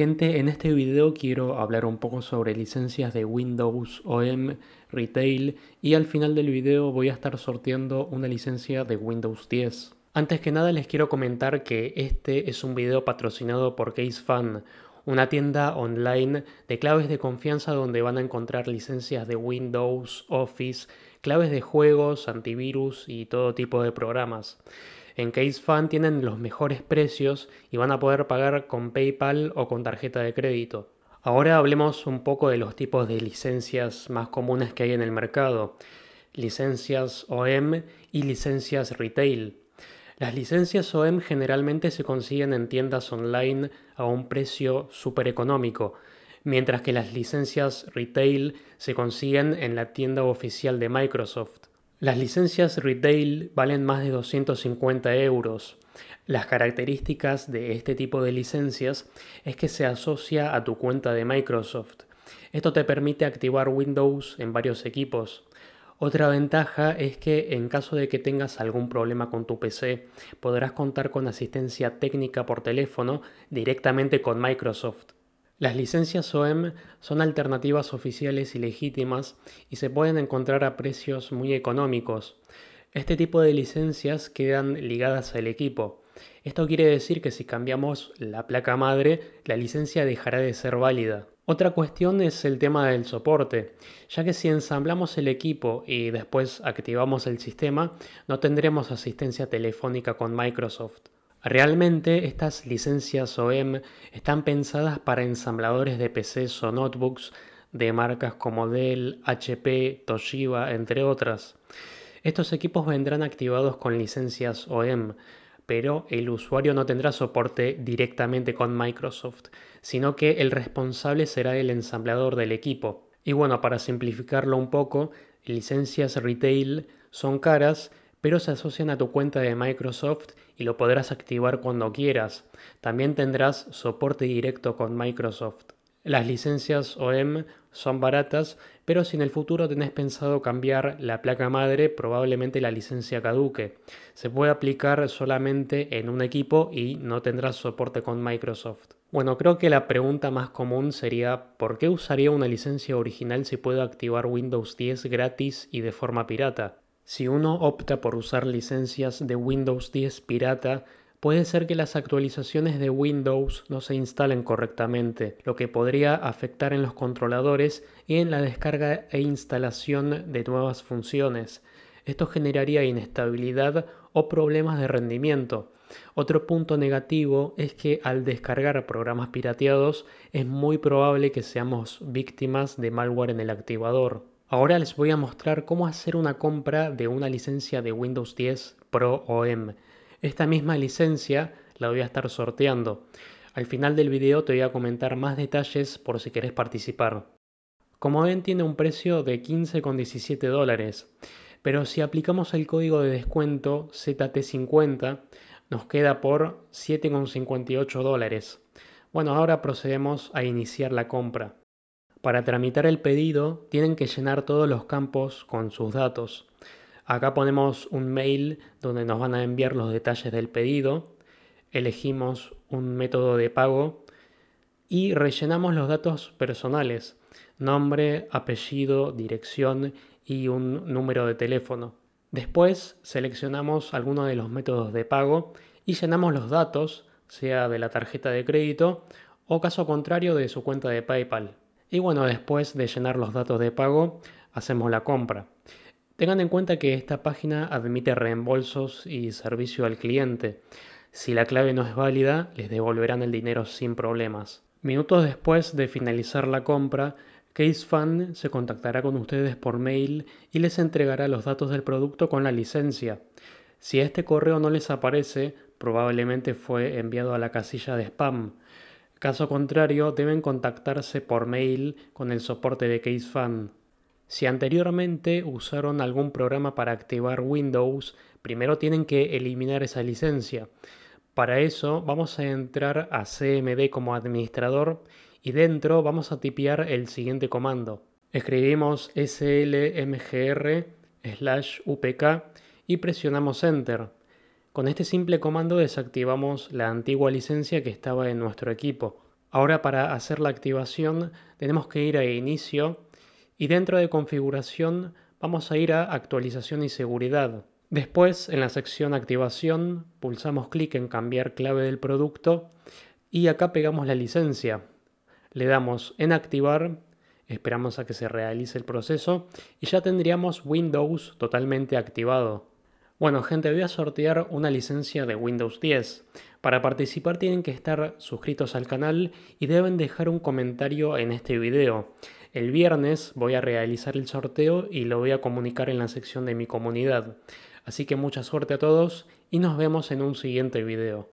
gente, en este video quiero hablar un poco sobre licencias de Windows OM Retail y al final del video voy a estar sorteando una licencia de Windows 10. Antes que nada les quiero comentar que este es un video patrocinado por CaseFan, una tienda online de claves de confianza donde van a encontrar licencias de Windows, Office, claves de juegos, antivirus y todo tipo de programas. En Case tienen los mejores precios y van a poder pagar con PayPal o con tarjeta de crédito. Ahora hablemos un poco de los tipos de licencias más comunes que hay en el mercado. Licencias OEM y licencias retail. Las licencias OEM generalmente se consiguen en tiendas online a un precio súper económico, mientras que las licencias retail se consiguen en la tienda oficial de Microsoft. Las licencias retail valen más de 250 euros. Las características de este tipo de licencias es que se asocia a tu cuenta de Microsoft. Esto te permite activar Windows en varios equipos. Otra ventaja es que en caso de que tengas algún problema con tu PC, podrás contar con asistencia técnica por teléfono directamente con Microsoft. Las licencias OEM son alternativas oficiales y legítimas y se pueden encontrar a precios muy económicos. Este tipo de licencias quedan ligadas al equipo. Esto quiere decir que si cambiamos la placa madre, la licencia dejará de ser válida. Otra cuestión es el tema del soporte, ya que si ensamblamos el equipo y después activamos el sistema, no tendremos asistencia telefónica con Microsoft. Realmente estas licencias OEM están pensadas para ensambladores de PCs o notebooks de marcas como Dell, HP, Toshiba, entre otras. Estos equipos vendrán activados con licencias OEM, pero el usuario no tendrá soporte directamente con Microsoft, sino que el responsable será el ensamblador del equipo. Y bueno, para simplificarlo un poco, licencias retail son caras pero se asocian a tu cuenta de Microsoft y lo podrás activar cuando quieras. También tendrás soporte directo con Microsoft. Las licencias OEM son baratas, pero si en el futuro tenés pensado cambiar la placa madre, probablemente la licencia caduque. Se puede aplicar solamente en un equipo y no tendrás soporte con Microsoft. Bueno, creo que la pregunta más común sería ¿por qué usaría una licencia original si puedo activar Windows 10 gratis y de forma pirata? Si uno opta por usar licencias de Windows 10 pirata, puede ser que las actualizaciones de Windows no se instalen correctamente, lo que podría afectar en los controladores y en la descarga e instalación de nuevas funciones. Esto generaría inestabilidad o problemas de rendimiento. Otro punto negativo es que al descargar programas pirateados es muy probable que seamos víctimas de malware en el activador. Ahora les voy a mostrar cómo hacer una compra de una licencia de Windows 10 Pro OM. Esta misma licencia la voy a estar sorteando. Al final del video te voy a comentar más detalles por si querés participar. Como ven tiene un precio de 15,17 dólares, pero si aplicamos el código de descuento ZT50 nos queda por 7,58 dólares. Bueno, ahora procedemos a iniciar la compra. Para tramitar el pedido tienen que llenar todos los campos con sus datos. Acá ponemos un mail donde nos van a enviar los detalles del pedido, elegimos un método de pago y rellenamos los datos personales, nombre, apellido, dirección y un número de teléfono. Después seleccionamos alguno de los métodos de pago y llenamos los datos, sea de la tarjeta de crédito o caso contrario de su cuenta de PayPal. Y bueno, después de llenar los datos de pago, hacemos la compra. Tengan en cuenta que esta página admite reembolsos y servicio al cliente. Si la clave no es válida, les devolverán el dinero sin problemas. Minutos después de finalizar la compra, CaseFan se contactará con ustedes por mail y les entregará los datos del producto con la licencia. Si este correo no les aparece, probablemente fue enviado a la casilla de spam. Caso contrario, deben contactarse por mail con el soporte de CaseFan. Si anteriormente usaron algún programa para activar Windows, primero tienen que eliminar esa licencia. Para eso vamos a entrar a CMD como administrador y dentro vamos a tipear el siguiente comando. Escribimos slmgr slash upk y presionamos enter. Con este simple comando desactivamos la antigua licencia que estaba en nuestro equipo. Ahora para hacer la activación tenemos que ir a Inicio y dentro de Configuración vamos a ir a Actualización y Seguridad. Después en la sección Activación pulsamos clic en Cambiar clave del producto y acá pegamos la licencia. Le damos en Activar, esperamos a que se realice el proceso y ya tendríamos Windows totalmente activado. Bueno, gente, voy a sortear una licencia de Windows 10. Para participar tienen que estar suscritos al canal y deben dejar un comentario en este video. El viernes voy a realizar el sorteo y lo voy a comunicar en la sección de mi comunidad. Así que mucha suerte a todos y nos vemos en un siguiente video.